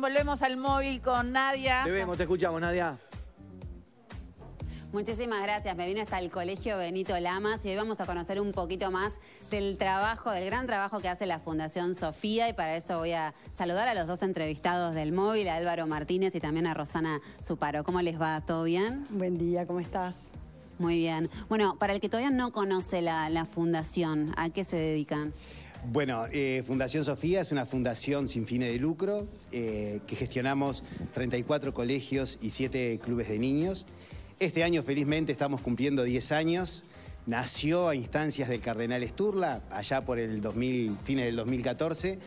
volvemos al móvil con Nadia. Te vemos, te escuchamos, Nadia. Muchísimas gracias. Me vino hasta el Colegio Benito Lamas y hoy vamos a conocer un poquito más del trabajo, del gran trabajo que hace la Fundación Sofía y para eso voy a saludar a los dos entrevistados del móvil, a Álvaro Martínez y también a Rosana Suparo. ¿Cómo les va? ¿Todo bien? Buen día, ¿cómo estás? Muy bien. Bueno, para el que todavía no conoce la, la fundación, ¿a qué se dedican? Bueno, eh, Fundación Sofía es una fundación sin fines de lucro eh, que gestionamos 34 colegios y 7 clubes de niños. Este año, felizmente, estamos cumpliendo 10 años. Nació a instancias del Cardenal Esturla, allá por el 2000, fines del 2014,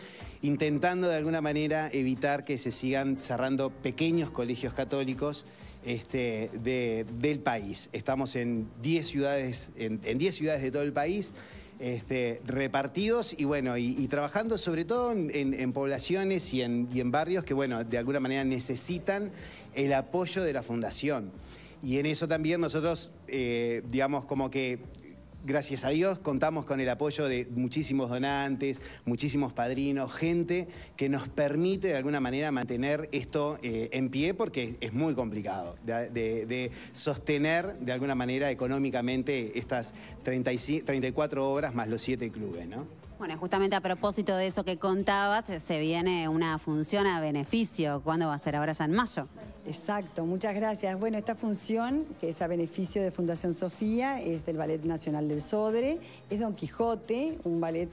intentando de alguna manera evitar que se sigan cerrando pequeños colegios católicos este, del país. Estamos en 10 ciudades, en 10 ciudades de todo el país este, repartidos y bueno, y, trabajando sobre todo en, poblaciones y en, barrios que bueno, de alguna manera necesitan el apoyo de la fundación. Y en eso también nosotros, eh, digamos, como que gracias a Dios, contamos con el apoyo de muchísimos donantes, muchísimos padrinos, gente que nos permite de alguna manera mantener esto eh, en pie porque es muy complicado de, sostener de alguna manera económicamente estas 34 obras más los 7 clubes, bueno, justamente a propósito de eso que contabas, eh, se viene una función a beneficio. ¿Cuándo va a ser? Ahora ya en mayo. Exacto, muchas gracias. Bueno, esta función, que es a beneficio de Fundación Sofía, es del Ballet Nacional del Sodre, es Don Quijote, un ballet,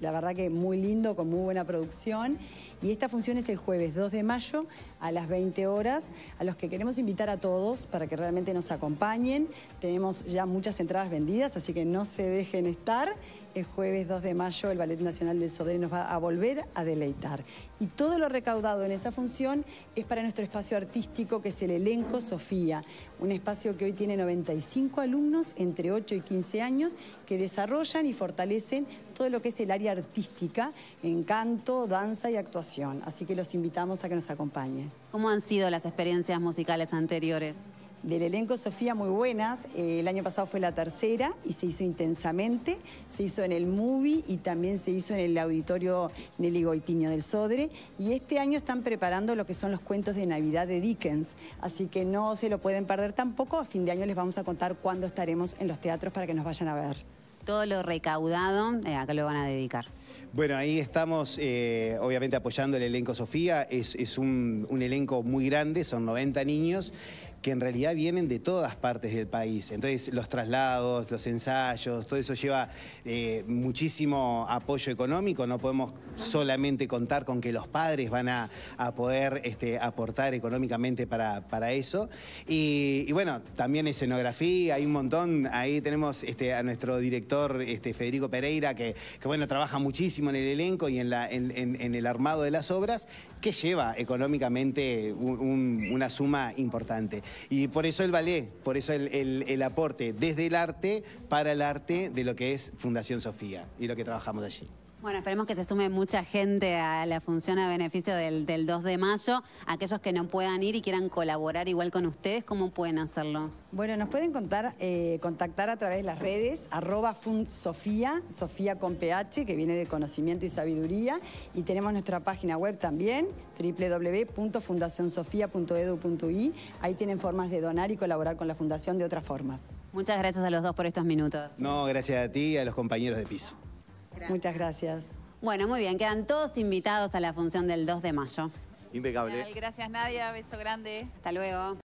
la verdad que muy lindo, con muy buena producción. Y esta función es el jueves 2 de mayo a las 20 horas, a los que queremos invitar a todos para que realmente nos acompañen. Tenemos ya muchas entradas vendidas, así que no se dejen estar el jueves 2 de mayo el Ballet Nacional del Sodre nos va a volver a deleitar. Y todo lo recaudado en esa función es para nuestro espacio artístico que es el Elenco Sofía, un espacio que hoy tiene 95 alumnos entre 8 y 15 años que desarrollan y fortalecen todo lo que es el área artística en canto, danza y actuación. Así que los invitamos a que nos acompañen. ¿Cómo han sido las experiencias musicales anteriores? del elenco Sofía muy buenas. Eh, el año pasado fue la tercera y se hizo intensamente. Se hizo en el Movie y también se hizo en el auditorio Nelly Goitiño del Sodre. Y este año están preparando lo que son los cuentos de Navidad de Dickens. Así que no se lo pueden perder tampoco. A fin de año les vamos a contar cuándo estaremos en los teatros para que nos vayan a ver todo lo recaudado, eh, acá lo van a dedicar. Bueno, ahí estamos eh, obviamente apoyando el elenco Sofía, es, un, un, elenco muy grande, son 90 niños que en realidad vienen de todas partes del país. Entonces, los traslados, los ensayos, todo eso lleva eh, muchísimo apoyo económico. No podemos solamente contar con que los padres van a, poder este, aportar económicamente para, eso. Y, bueno, también escenografía, hay un montón. Ahí tenemos este, a nuestro director este, Federico Pereira, que, bueno, trabaja muchísimo en el elenco y en, el armado de las obras, que lleva económicamente una suma importante. Y por eso el ballet, por eso el, el, el aporte desde el arte para el arte de lo que es Fundación Sofía y lo que trabajamos allí. Bueno, esperemos que se sume mucha gente a la función a beneficio del, 2 de mayo. Aquellos que no puedan ir y quieran colaborar igual con ustedes, ¿cómo pueden hacerlo? Bueno, nos pueden eh, contactar a través de las redes, arroba fundsofía, Sofía con PH, que viene de conocimiento y sabiduría. Y tenemos nuestra página web también, www.fundacionsofía.edu.i. Ahí tienen formas de donar y colaborar con la fundación de otras formas. Muchas gracias a los dos por estos minutos. No, gracias a ti y a los compañeros de piso. Muchas gracias. Bueno, muy bien, quedan todos invitados a la función del 2 de mayo. Impecable. Gracias Nadia, beso grande. Hasta luego.